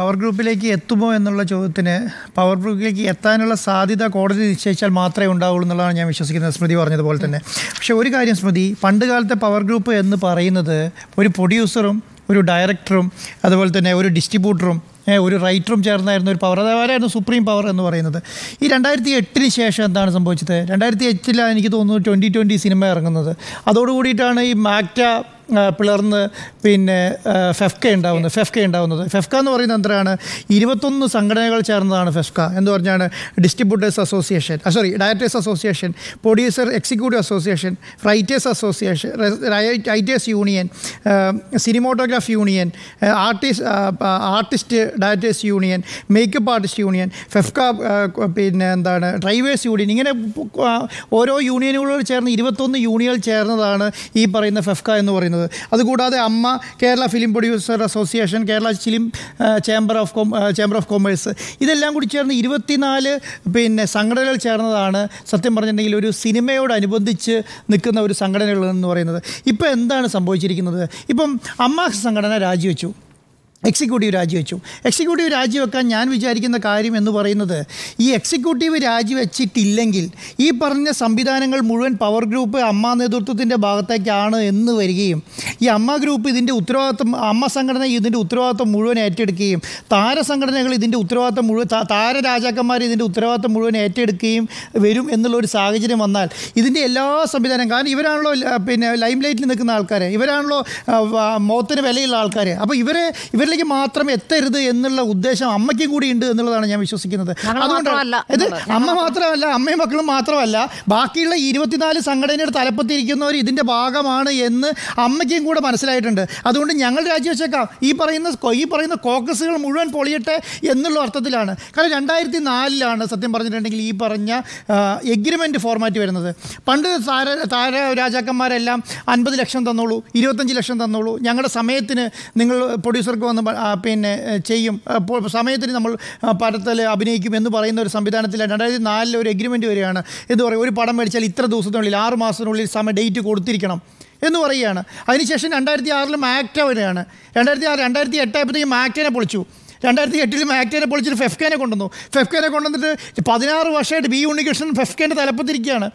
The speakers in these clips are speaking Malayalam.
പവർ ഗ്രൂപ്പിലേക്ക് എത്തുമോ എന്നുള്ള ചോദ്യത്തിന് പവർ ഗ്രൂപ്പിലേക്ക് എത്താനുള്ള സാധ്യത കോടതി നിശ്ചയിച്ചാൽ മാത്രമേ ഉണ്ടാവുള്ളൂ എന്നുള്ളതാണ് ഞാൻ വിശ്വസിക്കുന്നത് സ്മൃതി പറഞ്ഞതുപോലെ തന്നെ പക്ഷേ ഒരു കാര്യം സ്മൃതി പണ്ട് കാലത്തെ പവർ ഗ്രൂപ്പ് എന്ന് പറയുന്നത് ഒരു പ്രൊഡ്യൂസറും ഒരു ഡയറക്ടറും അതുപോലെ തന്നെ ഒരു ഡിസ്ട്രിബ്യൂട്ടറും ഒരു റൈറ്ററും ചേർന്നായിരുന്നു ഒരു പവർ അതായിരുന്നു സുപ്രീം പവർ എന്ന് പറയുന്നത് ഈ രണ്ടായിരത്തി എട്ടിന് ശേഷം എന്താണ് സംഭവിച്ചത് രണ്ടായിരത്തി എട്ടിലാണ് എനിക്ക് തോന്നുന്നു ട്വൻറ്റി ട്വൻറ്റി സിനിമ ഇറങ്ങുന്നത് അതോടുകൂടിയിട്ടാണ് ഈ മാക്റ്റ പിളർന്ന് പിന്നെ ഫെഫ്ക ഉണ്ടാവുന്നത് ഫെഫ്ക ഉണ്ടാവുന്നത് ഫെഫ്ക എന്ന് പറയുന്നത് എന്താണ് ഇരുപത്തൊന്ന് സംഘടനകൾ ചേർന്നതാണ് ഫെഫ്ക എന്ന് പറഞ്ഞാണ് distributors association sorry directors association producer executive association writers association writers union cinematograph union artist artist directors union makeup artist union FEFKA പിന്നെ എന്താണ് ഡ്രൈവേഴ്സ് യൂണിയൻ ഇങ്ങനെ ഓരോ യൂണിയനുകളോട് ചേർന്ന് ഇരുപത്തൊന്ന് യൂണിയനുകൾ ചേർന്നതാണ് ഈ പറയുന്ന ഫെഫ്ക എന്ന് പറയുന്നത് ചെയ്യുന്നത് അതുകൂടാതെ AMMA Kerala film producer association Kerala film chamber of com chamber of commerce ഇതെല്ലാം കൂടി ചേർന്ന് ഇരുപത്തിനാല് പിന്നെ സംഘടനകൾ ചേർന്നതാണ് സത്യം പറഞ്ഞിട്ടുണ്ടെങ്കിൽ ഒരു സിനിമയോടനുബന്ധിച്ച് നിൽക്കുന്ന ഒരു സംഘടനകളെന്ന് പറയുന്നത് ഇപ്പോൾ എന്താണ് സംഭവിച്ചിരിക്കുന്നത് ഇപ്പം അമ്മ സംഘടന രാജിവെച്ചു എക്സിക്യൂട്ടീവ് രാജിവെച്ചു എക്സിക്യൂട്ടീവ് രാജിവെക്കാൻ ഞാൻ വിചാരിക്കുന്ന കാര്യം എന്ന് പറയുന്നത് ഈ എക്സിക്യൂട്ടീവ് രാജിവെച്ചിട്ടില്ലെങ്കിൽ ഈ പറഞ്ഞ സംവിധാനങ്ങൾ മുഴുവൻ പവർ ഗ്രൂപ്പ് അമ്മ നേതൃത്വത്തിൻ്റെ ഭാഗത്തേക്കാണ് എന്ന് വരികയും ഈ അമ്മ ഗ്രൂപ്പ് ഇതിൻ്റെ ഉത്തരവാദിത്വം അമ്മ സംഘടന ഇതിൻ്റെ ഉത്തരവാദിത്വം മുഴുവൻ ഏറ്റെടുക്കുകയും താരസംഘടനകൾ ഇതിൻ്റെ ഉത്തരവാദിത്വം മുഴുവൻ താര രാജാക്കന്മാർ ഇതിൻ്റെ ഉത്തരവാദിത്വം മുഴുവൻ ഏറ്റെടുക്കുകയും വരും എന്നുള്ളൊരു സാഹചര്യം വന്നാൽ ഇതിൻ്റെ എല്ലാ സംവിധാനം കാരണം ഇവരാണല്ലോ പിന്നെ ലൈം ലൈറ്റിൽ നിൽക്കുന്ന ആൾക്കാർ ഇവരാണല്ലോ മോത്തിന് വിലയുള്ള ആൾക്കാർ അപ്പോൾ ഇവരെ ഇവർ ലെവലിലേക്ക് മാത്രം എത്തരുത് എന്നുള്ള ഉദ്ദേശം അമ്മയ്ക്കും കൂടി ഉണ്ട് എന്നുള്ളതാണ് ഞാൻ വിശ്വസിക്കുന്നത് അതുകൊണ്ടാണ് അമ്മ മാത്രമല്ല അമ്മയും മക്കളും മാത്രമല്ല ബാക്കിയുള്ള ഇരുപത്തിനാല് സംഘടനയുടെ തലപ്പത്തിരിക്കുന്നവർ ഇതിന്റെ ഭാഗമാണ് എന്ന് അമ്മയ്ക്കും കൂടെ മനസ്സിലായിട്ടുണ്ട് അതുകൊണ്ട് ഞങ്ങൾ രാജിവെച്ചേക്കാം ഈ പറയുന്ന ഈ പറയുന്ന കോക്കസുകൾ മുഴുവൻ പൊളിയട്ടെ എന്നുള്ള അർത്ഥത്തിലാണ് കാരണം രണ്ടായിരത്തി നാലിലാണ് സത്യം പറഞ്ഞിട്ടുണ്ടെങ്കിൽ ഈ പറഞ്ഞ എഗ്രിമെന്റ് ഫോർമാറ്റ് വരുന്നത് പണ്ട് താര താര രാജാക്കന്മാരെല്ലാം അൻപത് ലക്ഷം തന്നോളൂ ഇരുപത്തഞ്ച് ലക്ഷം തന്നോളൂ ഞങ്ങളുടെ സമയത്തിന് നിങ്ങൾ പ്രൊഡ്യൂസർക്ക് വന്ന് നമ്മൾ പിന്നെ ചെയ്യും ഇപ്പോൾ സമയത്തിന് നമ്മൾ പടത്തിൽ അഭിനയിക്കും എന്ന് പറയുന്ന ഒരു സംവിധാനത്തിൽ രണ്ടായിരത്തി നാലിൽ ഒരു എഗ്രിമെൻ്റ് വരികയാണ് എന്ന് പറയും ഒരു പടം മേടിച്ചാൽ ഇത്ര ദിവസത്തിനുള്ളിൽ ആറ് മാസത്തിനുള്ളിൽ സമയം ഡേറ്റ് കൊടുത്തിരിക്കണം എന്ന് പറയുകയാണ് അതിനുശേഷം രണ്ടായിരത്തി ആറിലും ആക്റ്റ വരെയാണ് രണ്ടായിരത്തി ആറ് രണ്ടായിരത്തി എട്ടായപ്പോഴത്തേക്കും ആക്റ്റനെ പൊളിച്ചു രണ്ടായിരത്തി എട്ടിൽ മാക്ടേനെ പൊളിച്ചിട്ട് ഫെഫ്കേനെ കൊണ്ടുവന്നു ഫെഫ്കേനെ കൊണ്ടുവന്നിട്ട് പതിനാറ് വർഷമായിട്ട് ബി ഉണ്ണികൃഷ്ണൻ ഫെഫ്കേൻ്റെ തലപ്പത്തിരിക്കുകയാണ്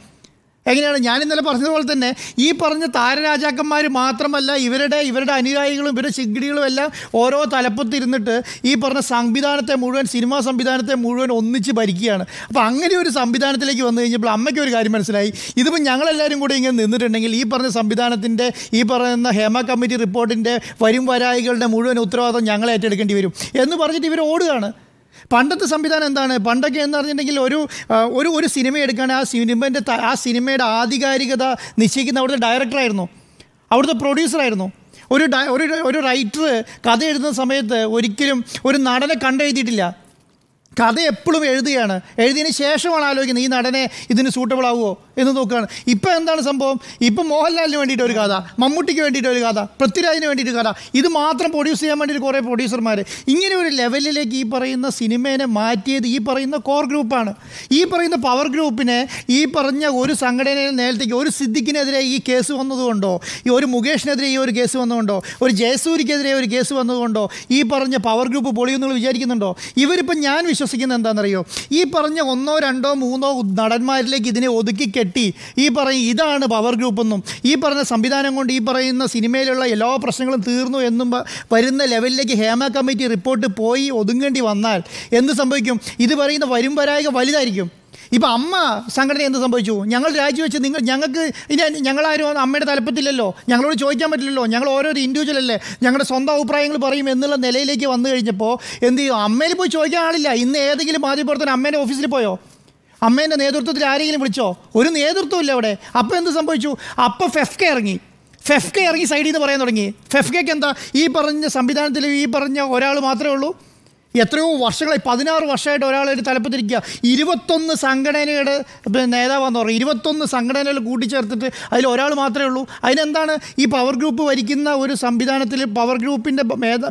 എങ്ങനെയാണ് ഞാൻ ഇന്നലെ പറഞ്ഞതുപോലെ തന്നെ ഈ പറഞ്ഞ താരരാജാക്കന്മാർ മാത്രമല്ല ഇവരുടെ ഇവരുടെ അനുയായികളും ഇവരുടെ ശിഗിടികളും എല്ലാം ഓരോ തലപ്പത്തിരുന്നിട്ട് ഈ പറഞ്ഞ സംവിധാനത്തെ മുഴുവൻ സിനിമാ സംവിധാനത്തെ മുഴുവൻ ഒന്നിച്ച് ഭരിക്കുകയാണ് അപ്പോൾ അങ്ങനെ ഒരു സംവിധാനത്തിലേക്ക് വന്നു കഴിഞ്ഞപ്പോൾ അമ്മയ്ക്ക് ഒരു കാര്യം മനസ്സിലായി ഇതിപ്പോൾ ഞങ്ങളെല്ലാവരും കൂടി ഇങ്ങനെ നിന്നിട്ടുണ്ടെങ്കിൽ ഈ പറഞ്ഞ സംവിധാനത്തിൻ്റെ ഈ പറയുന്ന ഹേമ കമ്മിറ്റി റിപ്പോർട്ടിൻ്റെ വരും വരായികളുടെ മുഴുവൻ ഉത്തരവാദിത്വം ഞങ്ങളെ ഏറ്റെടുക്കേണ്ടി വരും എന്ന് പറഞ്ഞിട്ട് ഇവർ ഓടുകയാണ് പണ്ടത്തെ സംവിധാനം എന്താണ് പണ്ടൊക്കെ എന്ന് പറഞ്ഞിട്ടുണ്ടെങ്കിൽ ഒരു ഒരു ഒരു സിനിമ എടുക്കുകയാണെങ്കിൽ ആ സിനിമേൻ്റെ ആ സിനിമയുടെ ആധികാരികത നിശ്ചയിക്കുന്ന അവിടുത്തെ ഡയറക്ടറായിരുന്നു അവിടുത്തെ പ്രൊഡ്യൂസറായിരുന്നു ഒരു ഒരു ഒരു റൈറ്റർ കഥ എഴുതുന്ന സമയത്ത് ഒരിക്കലും ഒരു നടനെ കണ്ടെഴുതിയിട്ടില്ല കഥ എപ്പോഴും എഴുതുകയാണ് എഴുതിയതിന് ശേഷമാണ് ആലോചിക്കുന്നത് ഈ നടനെ ഇതിന് സൂട്ടബിൾ ആവുമോ എന്ന് നോക്കുകയാണ് ഇപ്പം എന്താണ് സംഭവം ഇപ്പം മോഹൻലാലിന് വേണ്ടിയിട്ട് ഒരു കഥ മമ്മൂട്ടിക്ക് വേണ്ടിയിട്ട് ഒരു കഥ പൃഥ്വിരാജിന് വേണ്ടിയിട്ട് കഥ ഇത് മാത്രം പ്രൊഡ്യൂസ് ചെയ്യാൻ വേണ്ടിയിട്ട് കുറേ പ്രൊഡ്യൂസർമാർ ഇങ്ങനെ ഒരു ലെവലിലേക്ക് ഈ പറയുന്ന സിനിമേനെ മാറ്റിയത് ഈ പറയുന്ന കോർ ഗ്രൂപ്പാണ് ഈ പറയുന്ന പവർ ഗ്രൂപ്പിനെ ഈ പറഞ്ഞ ഒരു സംഘടനയെ നേരത്തേക്ക് ഒരു സിദ്ദിഖിനെതിരെ ഈ കേസ് വന്നതുകൊണ്ടോ ഈ ഒരു മുകേഷിനെതിരെ ഈ ഒരു കേസ് വന്നതുകൊണ്ടോ ഒരു ജയസൂരിക്കെതിരെ ഒരു കേസ് വന്നതുകൊണ്ടോ ഈ പറഞ്ഞ പവർ ഗ്രൂപ്പ് പൊളിയുന്നു വിചാരിക്കുന്നുണ്ടോ ഇവരിപ്പം ഞാൻ വിശ്വസിക്കുന്നത് എന്താണെന്നറിയോ ഈ പറഞ്ഞ ഒന്നോ രണ്ടോ മൂന്നോ നടന്മാരിലേക്ക് ഇതിനെ ഒതുക്കി കെട്ടി ഈ പറയും ഇതാണ് പവർ ഗ്രൂപ്പെന്നും ഈ പറഞ്ഞ സംവിധാനം കൊണ്ട് ഈ പറയുന്ന സിനിമയിലുള്ള എല്ലാ പ്രശ്നങ്ങളും തീർന്നു എന്നും വരുന്ന ലെവലിലേക്ക് ഹേമ കമ്മിറ്റി റിപ്പോർട്ട് പോയി ഒതുങ്ങേണ്ടി വന്നാൽ എന്ത് സംഭവിക്കും ഇത് പറയുന്ന വരും വരായിക വലുതായിരിക്കും ഇപ്പം അമ്മ സംഘടന എന്ത് സംഭവിച്ചു ഞങ്ങൾ രാജിവെച്ച് നിങ്ങൾ ഞങ്ങൾക്ക് ഇനി ഞങ്ങളാരും അമ്മയുടെ തലപ്പത്തില്ലല്ലോ ഞങ്ങളോട് ചോദിക്കാൻ പറ്റില്ലല്ലോ ഞങ്ങൾ ഓരോരോ ഇൻഡിവിജ്വൽ അല്ലേ ഞങ്ങളുടെ സ്വന്തം അഭിപ്രായങ്ങൾ പറയും എന്നുള്ള നിലയിലേക്ക് വന്നു കഴിഞ്ഞപ്പോൾ എന്ത് ചെയ്യും അമ്മയിൽ പോയി ചോദിക്കാൻ ആളില്ല ഇന്ന് ഏതെങ്കിലും മാധ്യമപ്രവർത്തനം അമ്മേൻ്റെ ഓഫീസിൽ പോയോ അമ്മേൻ്റെ നേതൃത്വത്തിൽ ആരെങ്കിലും വിളിച്ചോ ഒരു നേതൃത്വമില്ല അവിടെ അപ്പം എന്ത് സംഭവിച്ചു അപ്പം ഫെഫ്ക ഇറങ്ങി ഫെഫ്ക ഇറങ്ങി സൈഡിൽ നിന്ന് പറയാൻ തുടങ്ങി ഫെഫ്കയ്ക്ക് എന്താ ഈ പറഞ്ഞ സംവിധാനത്തിൽ ഈ പറഞ്ഞ ഒരാൾ മാത്രമേ ഉള്ളൂ എത്രയോ വർഷങ്ങളായി പതിനാറ് വർഷമായിട്ട് ഒരാളൊരു തലപ്പത്തിരിക്കുക ഇരുപത്തൊന്ന് സംഘടനയുടെ നേതാവാന്ന് പറയും ഇരുപത്തൊന്ന് സംഘടനകൾ കൂട്ടിച്ചേർത്തിട്ട് അതിൽ ഒരാൾ മാത്രമേ ഉള്ളൂ അതിനെന്താണ് ഈ പവർ ഗ്രൂപ്പ് ഭരിക്കുന്ന ഒരു സംവിധാനത്തിൽ പവർ ഗ്രൂപ്പിൻ്റെ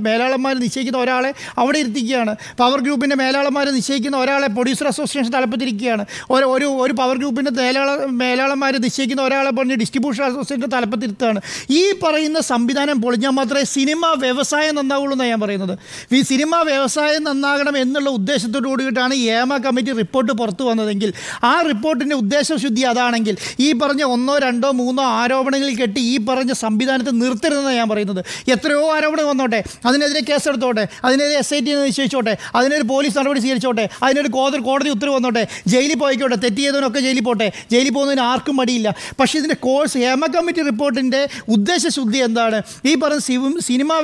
മേലാളന്മാർ നിശ്ചയിക്കുന്ന ഒരാളെ അവിടെ ഇരുത്തിക്കുകയാണ് പവർ ഗ്രൂപ്പിൻ്റെ മേലാളന്മാർ നിശ്ചയിക്കുന്ന ഒരാളെ പ്രൊഡ്യൂസർ അസോസിയേഷൻ തലപ്പത്തിരിക്കുകയാണ് ഒരു ഒരു പവർ ഗ്രൂപ്പിൻ്റെ മേലാള മേലാളന്മാർ നിശ്ചയിക്കുന്ന ഒരാളെ പറഞ്ഞ് ഡിസ്ട്രിബ്യൂഷൻ അസോസിയേഷൻ തലപ്പത്തിരുത്തുകയാണ് ഈ പറയുന്ന സംവിധാനം പൊളിഞ്ഞാൽ മാത്രമേ സിനിമ വ്യവസായം നന്നാവുള്ളൂ എന്നാണ് ഞാൻ പറയുന്നത് ഈ സിനിമ വ്യവസായ സമുദായം നന്നാകണം എന്നുള്ള ഉദ്ദേശത്തോടു കൂടിയിട്ടാണ് ഏമ കമ്മിറ്റി റിപ്പോർട്ട് പുറത്തു വന്നതെങ്കിൽ ആ റിപ്പോർട്ടിൻ്റെ ഉദ്ദേശശുദ്ധി അതാണെങ്കിൽ ഈ പറഞ്ഞ ഒന്നോ രണ്ടോ മൂന്നോ ആരോപണങ്ങൾ കെട്ടി ഈ പറഞ്ഞ സംവിധാനത്തെ നിർത്തരുതെന്നാണ് ഞാൻ പറയുന്നത് എത്രയോ ആരോപണം വന്നോട്ടെ അതിനെതിരെ കേസെടുത്തോട്ടെ അതിനെതിരെ എസ് ഐ ടി നിശ്ചയിച്ചോട്ടെ അതിനൊരു പോലീസ് നടപടി സ്വീകരിച്ചോട്ടെ അതിനൊരു കോതൊരു കോടതി ഉത്തരവ് വന്നോട്ടെ ജയിലിൽ പോയിക്കോട്ടെ തെറ്റിയതിനൊക്കെ ജയിലിൽ പോട്ടെ ജയിലിൽ പോകുന്നതിന് ആർക്കും മടിയില്ല പക്ഷേ ഇതിൻ്റെ കോഴ്സ് ഹേമ കമ്മിറ്റി റിപ്പോർട്ടിൻ്റെ ഉദ്ദേശശുദ്ധി എന്താണ് ഈ പറഞ്ഞ സിനിമാ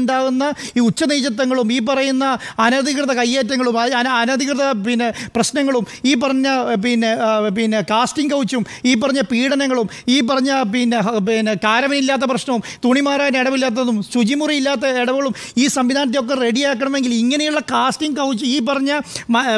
ഉണ്ടാകുന്ന ഈ ഉച്ചനീചത്വങ്ങളും ഈ പറയുന്ന അനധികൃത കയ്യേറ്റങ്ങളും അനധികൃത പിന്നെ പ്രശ്നങ്ങളും ഈ പറഞ്ഞ പിന്നെ പിന്നെ കാസ്റ്റിംഗ് കൗച്ചും ഈ പറഞ്ഞ പീഡനങ്ങളും ഈ പറഞ്ഞ പിന്നെ പിന്നെ കാരവനില്ലാത്ത പ്രശ്നവും തുണിമാരായ ഇടവില്ലാത്തതും ശുചിമുറി ഇല്ലാത്ത ഇടവുകളും ഈ സംവിധാനത്തെയൊക്കെ റെഡിയാക്കണമെങ്കിൽ ഇങ്ങനെയുള്ള കാസ്റ്റിംഗ് കൗച്ച് ഈ പറഞ്ഞ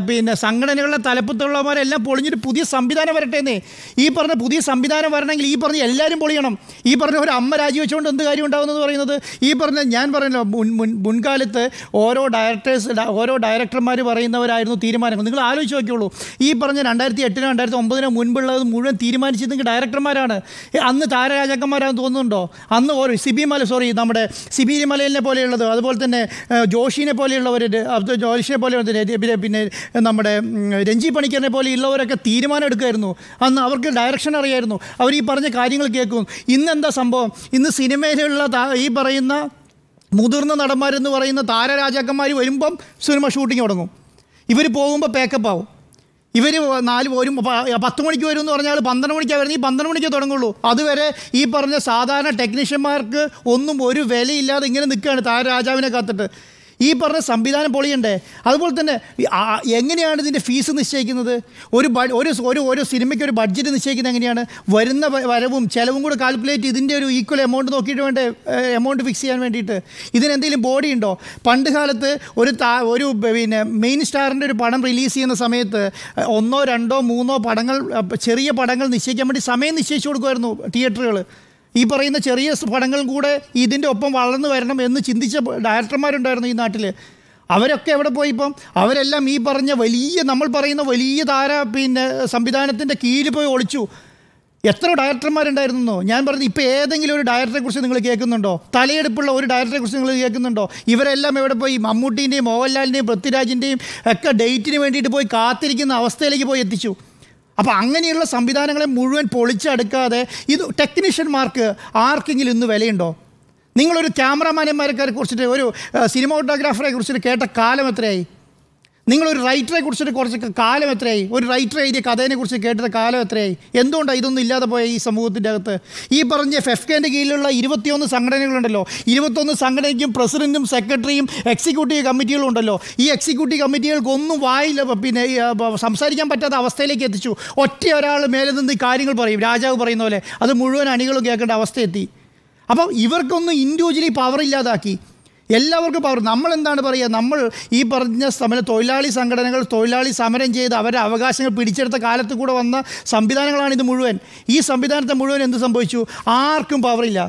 പിന്നെ സംഘടനകളുടെ തലപ്പത്തുള്ളവരെല്ലാം പൊളിഞ്ഞിട്ട് പുതിയ സംവിധാനം എന്നേ ഈ പറഞ്ഞ പുതിയ സംവിധാനം വരണമെങ്കിൽ ഈ പറഞ്ഞ എല്ലാവരും പൊളിയണം ഈ പറഞ്ഞ ഒരു അമ്മ രാജിവെച്ചുകൊണ്ട് എന്ത് കാര്യം ഉണ്ടാകുന്നത് പറയുന്നത് ഈ പറഞ്ഞ ഞാൻ പറഞ്ഞല്ലോ മുൻ മുൻ മുൻകാലത്ത് ഓരോ ഡയറക്ടർ ഡയറക്ടേഴ്സ് ഓരോ ഡയറക്ടർമാർ പറയുന്നവരായിരുന്നു തീരുമാനങ്ങൾ നിങ്ങൾ ആലോചിച്ച് നോക്കിയുള്ളൂ ഈ പറഞ്ഞ രണ്ടായിരത്തി എട്ടിനോ രണ്ടായിരത്തി ഒമ്പതിനോ മുൻപുള്ളത് മുഴുവൻ തീരുമാനിച്ചിരുന്നെങ്കിൽ ഡയറക്ടർമാരാണ് അന്ന് താരരാജാക്കന്മാരാണെന്ന് തോന്നുന്നുണ്ടോ അന്ന് ഓരോ സിബി മല സോറി നമ്മുടെ സിബി മലയിലിനെ പോലെയുള്ളത് അതുപോലെ തന്നെ ജോഷിനെ പോലെയുള്ളവർ ജോഷിനെ പോലെയുള്ളവർ പിന്നെ നമ്മുടെ രഞ്ജി പണിക്കറിനെ പോലെയുള്ളവരൊക്കെ തീരുമാനം എടുക്കുമായിരുന്നു അന്ന് അവർക്ക് ഡയറക്ഷൻ അറിയായിരുന്നു അവർ ഈ പറഞ്ഞ കാര്യങ്ങൾ കേൾക്കും എന്താ സംഭവം ഇന്ന് സിനിമയിലുള്ള ഈ പറയുന്ന മുതിർന്ന നടന്മാരെന്ന് പറയുന്ന താരരാജാക്കന്മാർ വരുമ്പം സിനിമ ഷൂട്ടിംഗ് തുടങ്ങും ഇവർ പോകുമ്പോൾ പേക്കപ്പ് ആവും ഇവർ നാല് ഒരു പത്ത് മണിക്ക് വരും എന്ന് പറഞ്ഞാൽ പന്ത്രണ്ട് മണിക്കാണ് വരുന്നത് ഈ പന്ത്രണ്ട് മണിക്ക് തുടങ്ങുള്ളൂ അതുവരെ ഈ പറഞ്ഞ സാധാരണ ടെക്നീഷ്യന്മാർക്ക് ഒന്നും ഒരു വിലയില്ലാതെ ഇങ്ങനെ നിൽക്കുകയാണ് താരരാജാവിനെ കാത്തിട്ട് ഈ പറഞ്ഞ സംവിധാനം പൊളിയണ്ടേ അതുപോലെ തന്നെ എങ്ങനെയാണ് ഇതിൻ്റെ ഫീസ് നിശ്ചയിക്കുന്നത് ഒരു ഒരു ഒരു ഓരോ സിനിമയ്ക്ക് ഒരു ബഡ്ജറ്റ് നിശ്ചയിക്കുന്നത് എങ്ങനെയാണ് വരുന്ന വരവും ചിലവും കൂടെ കാൽക്കുലേറ്റ് ഇതിൻ്റെ ഒരു ഈക്വൽ എമൗണ്ട് നോക്കിയിട്ട് വേണ്ടേ എമൗണ്ട് ഫിക്സ് ചെയ്യാൻ വേണ്ടിയിട്ട് ഇതിനെന്തെങ്കിലും ബോഡി ഉണ്ടോ പണ്ട് കാലത്ത് ഒരു താ ഒരു പിന്നെ മെയിൻ സ്റ്റാറിൻ്റെ ഒരു പടം റിലീസ് ചെയ്യുന്ന സമയത്ത് ഒന്നോ രണ്ടോ മൂന്നോ പടങ്ങൾ ചെറിയ പടങ്ങൾ നിശ്ചയിക്കാൻ വേണ്ടി സമയം നിശ്ചയിച്ചു കൊടുക്കുമായിരുന്നു തിയേറ്ററുകൾ ഈ പറയുന്ന ചെറിയ പടങ്ങളും കൂടെ ഇതിൻ്റെ ഒപ്പം വളർന്നു വരണം എന്ന് ചിന്തിച്ച ഡയറക്ടർമാരുണ്ടായിരുന്നു ഈ നാട്ടിൽ അവരൊക്കെ എവിടെ പോയി ഇപ്പം അവരെല്ലാം ഈ പറഞ്ഞ വലിയ നമ്മൾ പറയുന്ന വലിയ താര പിന്നെ സംവിധാനത്തിൻ്റെ കീഴിൽ പോയി ഒളിച്ചു എത്ര ഡയറക്ടർമാരുണ്ടായിരുന്നോ ഞാൻ പറഞ്ഞു ഇപ്പോൾ ഏതെങ്കിലും ഒരു ഡയറക്ടറെക്കുറിച്ച് നിങ്ങൾ കേൾക്കുന്നുണ്ടോ തലയെടുപ്പുള്ള ഒരു ഡയറക്ടറെക്കുറിച്ച് നിങ്ങൾ കേൾക്കുന്നുണ്ടോ ഇവരെല്ലാം എവിടെ പോയി മമ്മൂട്ടീൻ്റെയും മോഹൻലാലിൻ്റെയും പൃഥ്വിരാജിൻ്റെയും ഒക്കെ ഡേറ്റിന് വേണ്ടിയിട്ട് പോയി കാത്തിരിക്കുന്ന അവസ്ഥയിലേക്ക് പോയി എത്തിച്ചു അപ്പോൾ അങ്ങനെയുള്ള സംവിധാനങ്ങളെ മുഴുവൻ പൊളിച്ചെടുക്കാതെ ഇത് ടെക്നീഷ്യന്മാർക്ക് ആർക്കെങ്കിലും ഇന്ന് വിലയുണ്ടോ നിങ്ങളൊരു ക്യാമറമാനന്മാരെ കുറിച്ചിട്ട് ഒരു സിനിമോട്ടോഗ്രാഫറെ കുറിച്ചിട്ട് കേട്ട കാലം എത്രയായി നിങ്ങളൊരു റൈറ്ററെ കുറിച്ചിട്ട് കുറച്ച് കാലം എത്രയായി ഒരു റൈറ്റർ എഴുതിയ കഥേനെ കുറിച്ച് കേട്ടിട്ട് കാലം എത്രയായി എന്തുകൊണ്ടാണ് ഇതൊന്നും ഇല്ലാതെ പോയ ഈ സമൂഹത്തിൻ്റെ അകത്ത് ഈ പറഞ്ഞ ഫെഫ്കേൻ്റെ കീഴിലുള്ള ഇരുപത്തിയൊന്ന് സംഘടനകളുണ്ടല്ലോ ഇരുപത്തൊന്ന് സംഘടനയ്ക്കും പ്രസിഡൻറ്റും സെക്രട്ടറിയും എക്സിക്യൂട്ടീവ് കമ്മിറ്റികളും ഉണ്ടല്ലോ ഈ എക്സിക്യൂട്ടീവ് കമ്മിറ്റികൾക്കൊന്നും വായില്ല പിന്നെ സംസാരിക്കാൻ പറ്റാത്ത അവസ്ഥയിലേക്ക് എത്തിച്ചു ഒറ്റ ഒരാൾ മേലെ നിന്ന് കാര്യങ്ങൾ പറയും രാജാവ് പറയുന്ന പോലെ അത് മുഴുവൻ അണികളും കേൾക്കേണ്ട അവസ്ഥ എത്തി അപ്പം ഇവർക്കൊന്നും ഇൻഡിവിജ്വലി പവർ ഇല്ലാതാക്കി എല്ലാവർക്കും പവർ നമ്മൾ എന്താണ് പറയുക നമ്മൾ ഈ പറഞ്ഞ സമരം തൊഴിലാളി സംഘടനകൾ തൊഴിലാളി സമരം ചെയ്ത് അവരുടെ അവകാശങ്ങൾ പിടിച്ചെടുത്ത കാലത്ത് കൂടെ വന്ന സംവിധാനങ്ങളാണ് ഇത് മുഴുവൻ ഈ സംവിധാനത്തെ മുഴുവൻ എന്ത് സംഭവിച്ചു ആർക്കും പവറില്ല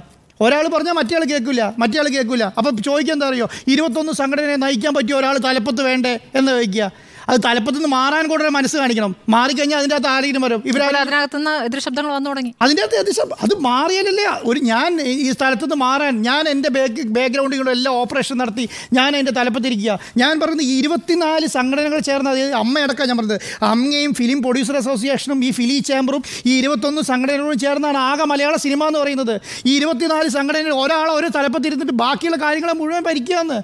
ഒരാൾ പറഞ്ഞാൽ മറ്റേ ആൾ കേൾക്കില്ല ആൾ കേൾക്കില്ല അപ്പം ചോദിക്കാൻ എന്താ അറിയോ ഇരുപത്തൊന്ന് സംഘടനയെ നയിക്കാൻ പറ്റിയ ഒരാൾ തലപ്പത്ത് വേണ്ടേ എന്ന് ചോദിക്കുക അത് തലപ്പത്തുനിന്ന് മാറാൻ ഒരു മനസ്സ് കാണിക്കണം മാറിക്കഴിഞ്ഞാൽ അതിൻ്റെ അകത്ത് ആരെങ്കിലും വരും ഇവരാരും അതിനകത്തുനിന്ന് എതിർശബ്ദങ്ങൾ വന്നു തുടങ്ങി അതിൻ്റെ അകത്ത് എതിർശബ്ദം അത് മാറിയാലല്ലേ ഒരു ഞാൻ ഈ സ്ഥലത്തുനിന്ന് മാറാൻ ഞാൻ എൻ്റെ ബാക്ക് ബാക്ക്ഗ്രൗണ്ടിൽ കൂടെ എല്ലാം ഓപ്പറേഷൻ നടത്തി ഞാൻ എൻ്റെ തലപ്പത്തിരിക്കുക ഞാൻ പറയുന്നത് ഇരുപത്തിനാല് സംഘടനകൾ ചേർന്ന് അതായത് അമ്മയടക്കം ഞാൻ പറഞ്ഞത് അമ്മയും ഫിലിം പ്രൊഡ്യൂസർ അസോസിയേഷനും ഈ ഫിലി ചേംബറും ഈ ഇരുപത്തൊന്ന് സംഘടനകളും ചേർന്നാണ് ആകെ മലയാള സിനിമ എന്ന് പറയുന്നത് ഈ ഇരുപത്തിനാല് സംഘടനകൾ ഒരാളെ ഒരു തലപ്പത്തിരുന്നിട്ട് ബാക്കിയുള്ള കാര്യങ്ങളെ മുഴുവൻ എന്ന്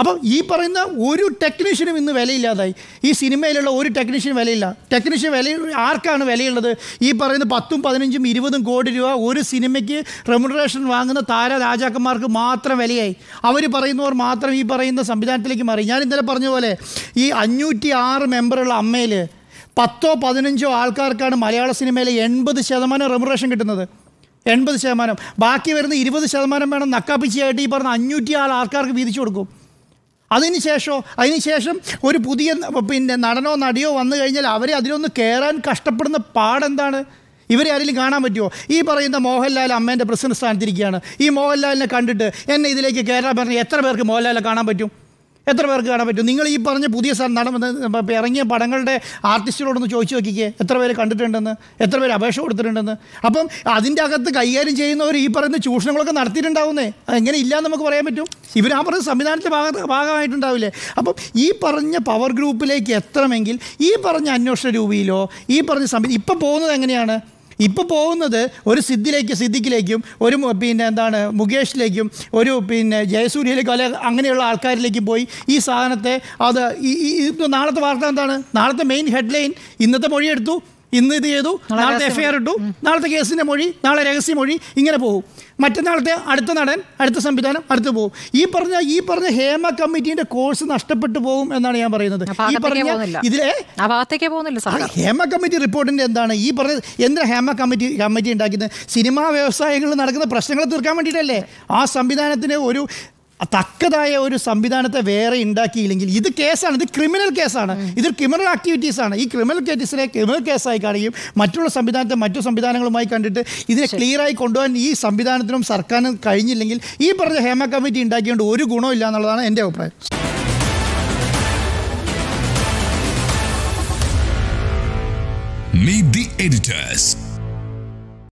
അപ്പോൾ ഈ പറയുന്ന ഒരു ടെക്നീഷ്യനും ഇന്ന് വിലയില്ലാതായി ഈ സിനിമയിലുള്ള ഒരു ടെക്നീഷ്യൻ വിലയില്ല ടെക്നീഷ്യൻ വില ആർക്കാണ് വിലയുള്ളത് ഈ പറയുന്ന പത്തും പതിനഞ്ചും ഇരുപതും കോടി രൂപ ഒരു സിനിമയ്ക്ക് റെമുനറേഷൻ വാങ്ങുന്ന താര രാജാക്കന്മാർക്ക് മാത്രം വിലയായി അവർ പറയുന്നവർ മാത്രം ഈ പറയുന്ന സംവിധാനത്തിലേക്ക് മാറി ഞാൻ ഇന്നലെ പറഞ്ഞ പോലെ ഈ അഞ്ഞൂറ്റി ആറ് മെമ്പറുള്ള അമ്മയിൽ പത്തോ പതിനഞ്ചോ ആൾക്കാർക്കാണ് മലയാള സിനിമയിലെ എൺപത് ശതമാനം റെമുനറേഷൻ കിട്ടുന്നത് എൺപത് ശതമാനം ബാക്കി വരുന്ന ഇരുപത് ശതമാനം വേണം നക്കാപ്പിച്ചയായിട്ട് ഈ പറഞ്ഞ അഞ്ഞൂറ്റി ആൾ ആൾക്കാർക്ക് വീതിച്ചു കൊടുക്കും അതിനുശേഷമോ അതിനുശേഷം ഒരു പുതിയ പിന്നെ നടനോ നടിയോ വന്നു കഴിഞ്ഞാൽ അവരെ അതിലൊന്ന് കയറാൻ കഷ്ടപ്പെടുന്ന പാടെന്താണ് ഇവരെ ആരെങ്കിലും കാണാൻ പറ്റുമോ ഈ പറയുന്ന മോഹൻലാൽ അമ്മേൻ്റെ പ്രസിഡന്റ് സ്ഥാനത്തിരിക്കുകയാണ് ഈ മോഹൻലാലിനെ കണ്ടിട്ട് എന്നെ ഇതിലേക്ക് കയറാൻ പറഞ്ഞാൽ എത്ര പേർക്ക് മോഹൻലാലിനെ കാണാൻ പറ്റും എത്ര പേർക്ക് കാണാൻ പറ്റും നിങ്ങൾ ഈ പറഞ്ഞ പുതിയ നടൻ ഇറങ്ങിയ പടങ്ങളുടെ ആർട്ടിസ്റ്റുകളോടൊന്ന് ചോദിച്ചു നോക്കിക്കേ എത്ര പേര് കണ്ടിട്ടുണ്ടെന്ന് എത്ര പേര് അപേക്ഷ കൊടുത്തിട്ടുണ്ടെന്ന് അപ്പം അതിൻ്റെ അകത്ത് കൈകാര്യം ചെയ്യുന്നവർ ഈ പറയുന്ന ചൂഷണങ്ങളൊക്കെ നടത്തിയിട്ടുണ്ടാവുന്നേ എങ്ങനെ എന്ന് നമുക്ക് പറയാൻ പറ്റും ഇവർ ആ പറഞ്ഞ സംവിധാനത്തിൻ്റെ ഭാഗ ഭാഗമായിട്ടുണ്ടാവില്ലേ അപ്പം ഈ പറഞ്ഞ പവർ ഗ്രൂപ്പിലേക്ക് എത്തണമെങ്കിൽ ഈ പറഞ്ഞ അന്വേഷണ രൂപയിലോ ഈ പറഞ്ഞ സംവിധാനം ഇപ്പം പോകുന്നത് എങ്ങനെയാണ് ഇപ്പോൾ പോകുന്നത് ഒരു സിദ്ധിലേക്ക് സിദ്ധിക്കിലേക്കും ഒരു പിന്നെ എന്താണ് മുകേഷിലേക്കും ഒരു പിന്നെ ജയസൂര്യയിലേക്കും അല്ലെ അങ്ങനെയുള്ള ആൾക്കാരിലേക്കും പോയി ഈ സാധനത്തെ അത് ഈ നാളത്തെ വാർത്ത എന്താണ് നാളത്തെ മെയിൻ ഹെഡ്ലൈൻ ഇന്നത്തെ മൊഴി എടുത്തു ഇന്ന് ഇത് ചെയ്തു നാളത്തെ എഫ്ഐആർ ഇട്ടു നാളത്തെ കേസിൻ്റെ മൊഴി നാളെ രഹസ്യ മൊഴി ഇങ്ങനെ പോകും മറ്റന്നാളത്തെ അടുത്ത നടൻ അടുത്ത സംവിധാനം അടുത്ത് പോകും ഈ പറഞ്ഞ ഈ പറഞ്ഞ ഹേമ കമ്മിറ്റീൻ്റെ കോഴ്സ് നഷ്ടപ്പെട്ടു പോകും എന്നാണ് ഞാൻ പറയുന്നത് ഈ പറഞ്ഞ ഇതിലെ ഹേമ കമ്മിറ്റി റിപ്പോർട്ടിന്റെ എന്താണ് ഈ പറഞ്ഞ എന്താ ഹേമ കമ്മിറ്റി കമ്മിറ്റി ഉണ്ടാക്കുന്നത് സിനിമാ വ്യവസായങ്ങളിൽ നടക്കുന്ന പ്രശ്നങ്ങൾ തീർക്കാൻ വേണ്ടിയിട്ടല്ലേ ആ സംവിധാനത്തിന് ഒരു തക്കതായ ഒരു സംവിധാനത്തെ വേറെ ഉണ്ടാക്കിയില്ലെങ്കിൽ ഇത് കേസാണ് ഇത് ക്രിമിനൽ കേസാണ് ഇത് ക്രിമിനൽ ആക്ടിവിറ്റീസ് ആണ് ഈ ക്രിമിനൽ കേസിനെ ക്രിമിനൽ കേസായി കാണുകയും മറ്റുള്ള സംവിധാനത്തെ മറ്റു സംവിധാനങ്ങളുമായി കണ്ടിട്ട് ഇതിനെ ക്ലിയറായി കൊണ്ടുപോകാൻ ഈ സംവിധാനത്തിനും സർക്കാരിനും കഴിഞ്ഞില്ലെങ്കിൽ ഈ പറഞ്ഞ ഹേമ കമ്മിറ്റി ഉണ്ടാക്കിയതുകൊണ്ട് ഒരു ഗുണമില്ല എന്നുള്ളതാണ് എൻ്റെ അഭിപ്രായം Meet the editors.